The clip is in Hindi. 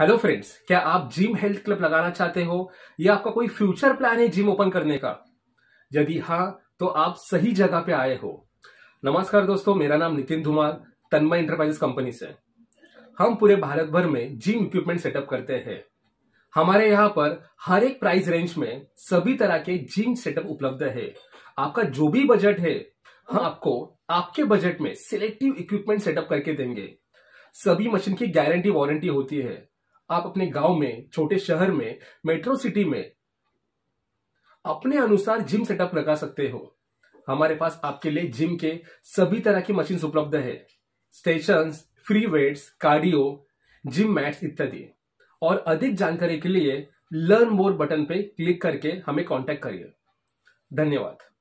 हेलो फ्रेंड्स क्या आप जिम हेल्थ क्लब लगाना चाहते हो या आपका कोई फ्यूचर प्लान है जिम ओपन करने का यदि हाँ तो आप सही जगह पे आए हो नमस्कार दोस्तों मेरा नाम नितिन धुमाल तन्मय इंटरप्राइजेस कंपनी से हम पूरे भारत भर में जिम इक्विपमेंट सेटअप करते हैं हमारे यहाँ पर हर एक प्राइस रेंज में सभी तरह के जिम सेटअप उपलब्ध है आपका जो भी बजट है हम आपको आपके बजट में सिलेक्टिव इक्विपमेंट सेटअप करके देंगे सभी मशीन की गारंटी वारंटी होती है आप अपने गांव में छोटे शहर में मेट्रो सिटी में अपने अनुसार जिम सेटअप लगा सकते हो हमारे पास आपके लिए जिम के सभी तरह की मशीन उपलब्ध है station free weights cardio gym mats इत्यादि और अधिक जानकारी के लिए लर्न मोर बटन पे क्लिक करके हमें कांटेक्ट करिए धन्यवाद